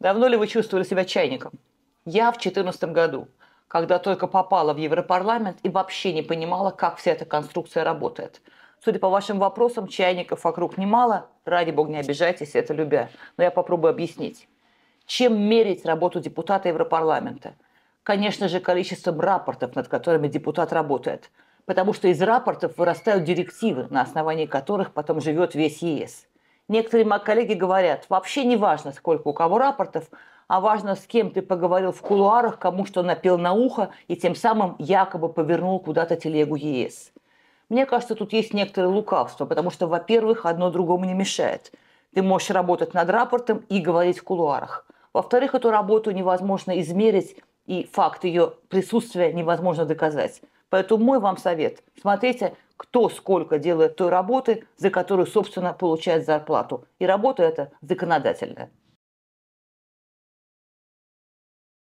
Давно ли вы чувствовали себя чайником? Я в четырнадцатом году, когда только попала в Европарламент и вообще не понимала, как вся эта конструкция работает. Судя по вашим вопросам, чайников вокруг немало. Ради бога, не обижайтесь, это любя. Но я попробую объяснить. Чем мерить работу депутата Европарламента? Конечно же, количеством рапортов, над которыми депутат работает. Потому что из рапортов вырастают директивы, на основании которых потом живет весь ЕС. Некоторые мои коллеги говорят, вообще не важно, сколько у кого рапортов, а важно, с кем ты поговорил в кулуарах, кому что напел на ухо и тем самым якобы повернул куда-то телегу ЕС. Мне кажется, тут есть некоторое лукавство, потому что, во-первых, одно другому не мешает. Ты можешь работать над рапортом и говорить в кулуарах. Во-вторых, эту работу невозможно измерить, и факт ее присутствия невозможно доказать. Поэтому мой вам совет – смотрите кто сколько делает той работы, за которую, собственно, получает зарплату. И работа эта законодательная.